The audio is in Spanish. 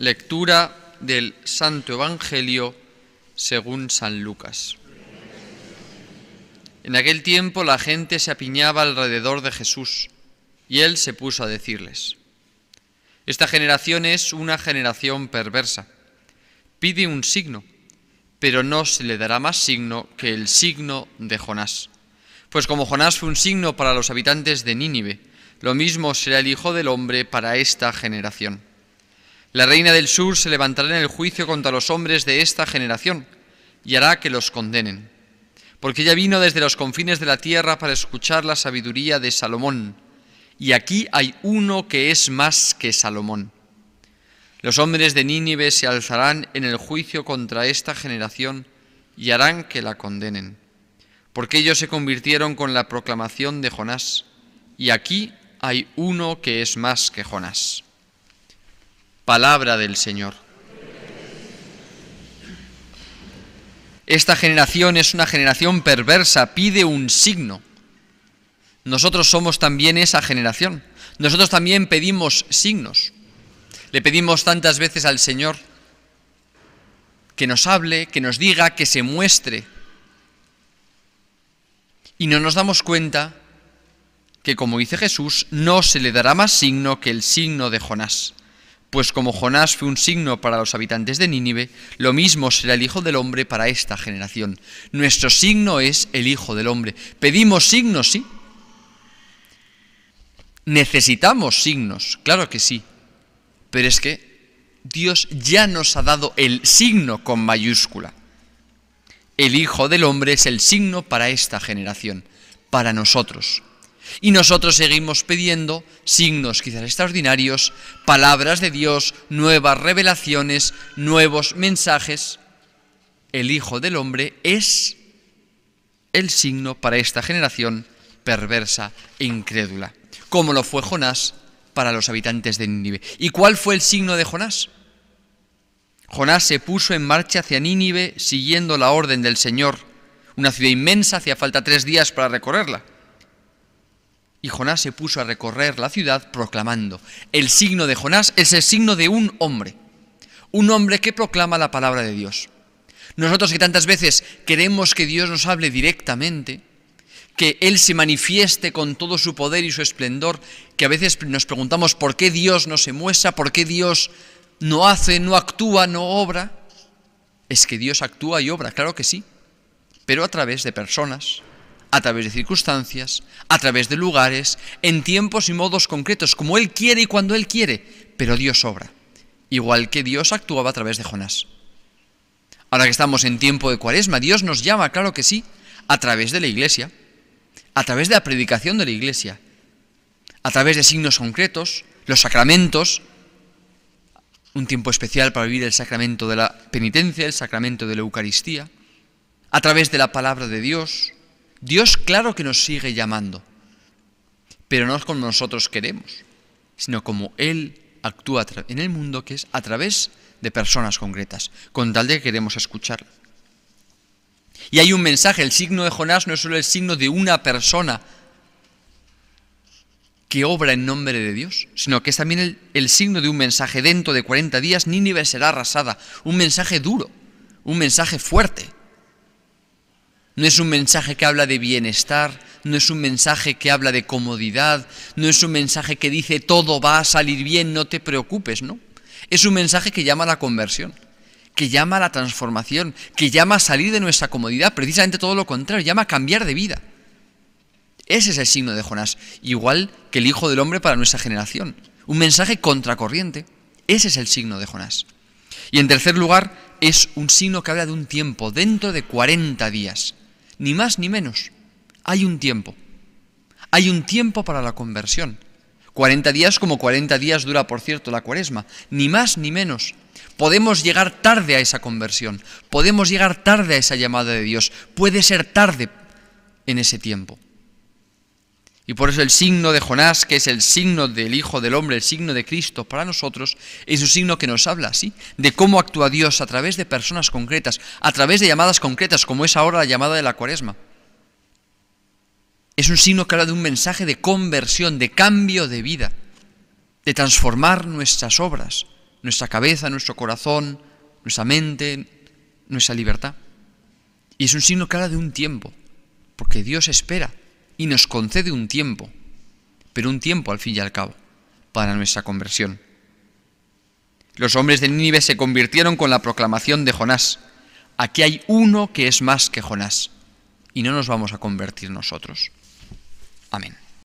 Lectura del Santo Evangelio según San Lucas. En aquel tiempo la gente se apiñaba alrededor de Jesús y él se puso a decirles, Esta generación es una generación perversa. Pide un signo, pero no se le dará más signo que el signo de Jonás. Pues como Jonás fue un signo para los habitantes de Nínive, lo mismo será el Hijo del Hombre para esta generación. La reina del sur se levantará en el juicio contra los hombres de esta generación y hará que los condenen, porque ella vino desde los confines de la tierra para escuchar la sabiduría de Salomón, y aquí hay uno que es más que Salomón. Los hombres de Nínive se alzarán en el juicio contra esta generación y harán que la condenen, porque ellos se convirtieron con la proclamación de Jonás, y aquí hay uno que es más que Jonás. Palabra del Señor. Esta generación es una generación perversa, pide un signo. Nosotros somos también esa generación. Nosotros también pedimos signos. Le pedimos tantas veces al Señor que nos hable, que nos diga, que se muestre. Y no nos damos cuenta que, como dice Jesús, no se le dará más signo que el signo de Jonás. Pues como Jonás fue un signo para los habitantes de Nínive, lo mismo será el Hijo del Hombre para esta generación. Nuestro signo es el Hijo del Hombre. Pedimos signos, sí. Necesitamos signos, claro que sí. Pero es que Dios ya nos ha dado el signo con mayúscula. El Hijo del Hombre es el signo para esta generación, para nosotros. Y nosotros seguimos pidiendo signos quizás extraordinarios, palabras de Dios, nuevas revelaciones, nuevos mensajes. El Hijo del Hombre es el signo para esta generación perversa e incrédula, como lo fue Jonás para los habitantes de Nínive. ¿Y cuál fue el signo de Jonás? Jonás se puso en marcha hacia Nínive siguiendo la orden del Señor, una ciudad inmensa, hacía falta tres días para recorrerla y Jonás se puso a recorrer la ciudad proclamando. El signo de Jonás es el signo de un hombre, un hombre que proclama la palabra de Dios. Nosotros que tantas veces queremos que Dios nos hable directamente, que Él se manifieste con todo su poder y su esplendor, que a veces nos preguntamos por qué Dios no se muestra, por qué Dios no hace, no actúa, no obra. Es que Dios actúa y obra, claro que sí, pero a través de personas, a través de circunstancias, a través de lugares, en tiempos y modos concretos, como Él quiere y cuando Él quiere, pero Dios obra, igual que Dios actuaba a través de Jonás. Ahora que estamos en tiempo de cuaresma, Dios nos llama, claro que sí, a través de la iglesia, a través de la predicación de la iglesia, a través de signos concretos, los sacramentos, un tiempo especial para vivir el sacramento de la penitencia, el sacramento de la Eucaristía, a través de la palabra de Dios, Dios claro que nos sigue llamando, pero no es como nosotros queremos, sino como Él actúa en el mundo, que es a través de personas concretas, con tal de que queremos escucharlo. Y hay un mensaje, el signo de Jonás no es solo el signo de una persona que obra en nombre de Dios, sino que es también el, el signo de un mensaje. Dentro de 40 días Nínive será arrasada, un mensaje duro, un mensaje fuerte, no es un mensaje que habla de bienestar, no es un mensaje que habla de comodidad, no es un mensaje que dice todo va a salir bien, no te preocupes, ¿no? Es un mensaje que llama a la conversión, que llama a la transformación, que llama a salir de nuestra comodidad, precisamente todo lo contrario, llama a cambiar de vida. Ese es el signo de Jonás, igual que el Hijo del Hombre para nuestra generación. Un mensaje contracorriente. Ese es el signo de Jonás. Y en tercer lugar, es un signo que habla de un tiempo, dentro de 40 días ni más ni menos. Hay un tiempo. Hay un tiempo para la conversión. 40 días como 40 días dura, por cierto, la cuaresma, ni más ni menos. Podemos llegar tarde a esa conversión, podemos llegar tarde a esa llamada de Dios, puede ser tarde en ese tiempo. Y por eso el signo de Jonás, que es el signo del Hijo del Hombre, el signo de Cristo para nosotros, es un signo que nos habla así, de cómo actúa Dios a través de personas concretas, a través de llamadas concretas, como es ahora la llamada de la cuaresma. Es un signo que habla de un mensaje de conversión, de cambio de vida, de transformar nuestras obras, nuestra cabeza, nuestro corazón, nuestra mente, nuestra libertad. Y es un signo que habla de un tiempo, porque Dios espera y nos concede un tiempo, pero un tiempo al fin y al cabo, para nuestra conversión. Los hombres de Nínive se convirtieron con la proclamación de Jonás. Aquí hay uno que es más que Jonás, y no nos vamos a convertir nosotros. Amén.